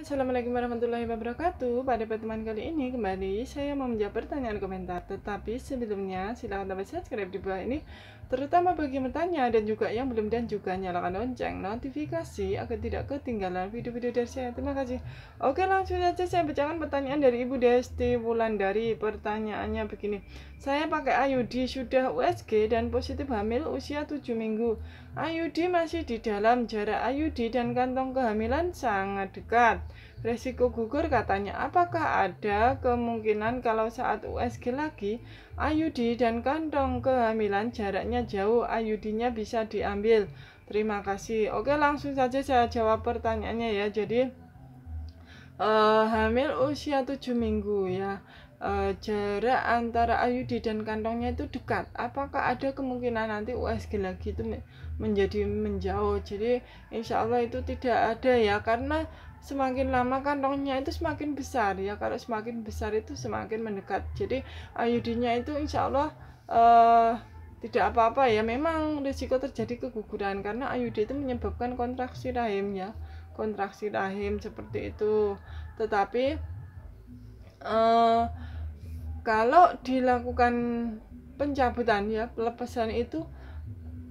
Assalamualaikum warahmatullahi wabarakatuh Pada pertemuan kali ini kembali saya mau menjawab pertanyaan komentar Tetapi sebelumnya silahkan tambah subscribe di bawah ini Terutama bagi yang bertanya dan juga yang belum dan juga nyalakan lonceng notifikasi Agar tidak ketinggalan video-video dari saya Terima kasih Oke langsung saja saya bacakan pertanyaan dari Ibu Desti dari Pertanyaannya begini Saya pakai IUD sudah USG dan positif hamil usia 7 minggu IUD masih di dalam jarak IUD dan kantong kehamilan sangat dekat Resiko gugur katanya, apakah ada kemungkinan kalau saat USG lagi, ayudi dan kantong kehamilan jaraknya jauh, ayudinya bisa diambil? Terima kasih. Oke, langsung saja saya jawab pertanyaannya ya. Jadi, uh, hamil usia 7 minggu ya. Eh, jarak antara Ayudi dan kantongnya itu dekat. Apakah ada kemungkinan nanti USG lagi itu menjadi menjauh? Jadi insya Allah itu tidak ada ya karena semakin lama kantongnya itu semakin besar ya. Kalau semakin besar itu semakin mendekat. Jadi Ayudinya itu insya Allah uh, tidak apa-apa ya. Memang risiko terjadi keguguran karena Ayudi itu menyebabkan kontraksi rahim ya kontraksi rahim seperti itu tetapi uh, kalau dilakukan pencabutan ya pelepasan itu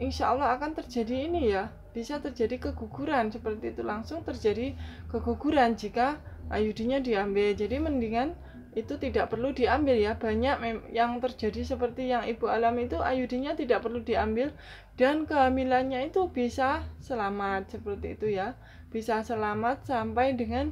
insya Allah akan terjadi ini ya bisa terjadi keguguran seperti itu langsung terjadi keguguran jika ayudinya diambil jadi mendingan itu tidak perlu diambil ya banyak yang terjadi seperti yang ibu alam itu ayudinya tidak perlu diambil dan kehamilannya itu bisa selamat seperti itu ya bisa selamat sampai dengan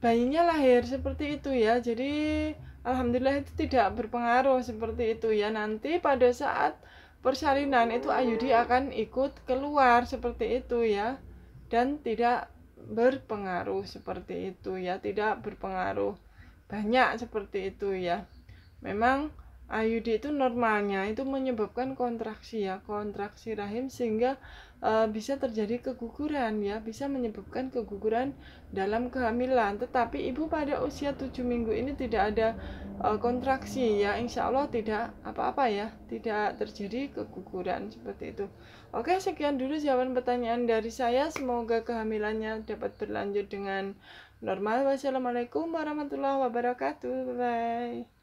bayinya lahir seperti itu ya jadi alhamdulillah itu tidak berpengaruh seperti itu ya nanti pada saat persalinan itu ayudi akan ikut keluar seperti itu ya dan tidak berpengaruh seperti itu ya tidak berpengaruh banyak seperti itu ya memang IUD itu normalnya itu menyebabkan kontraksi ya kontraksi rahim sehingga e, bisa terjadi keguguran ya bisa menyebabkan keguguran dalam kehamilan tetapi ibu pada usia 7 minggu ini tidak ada e, kontraksi ya insya Allah tidak apa-apa ya tidak terjadi keguguran seperti itu oke sekian dulu jawaban pertanyaan dari saya semoga kehamilannya dapat berlanjut dengan normal wassalamualaikum warahmatullahi wabarakatuh bye, -bye.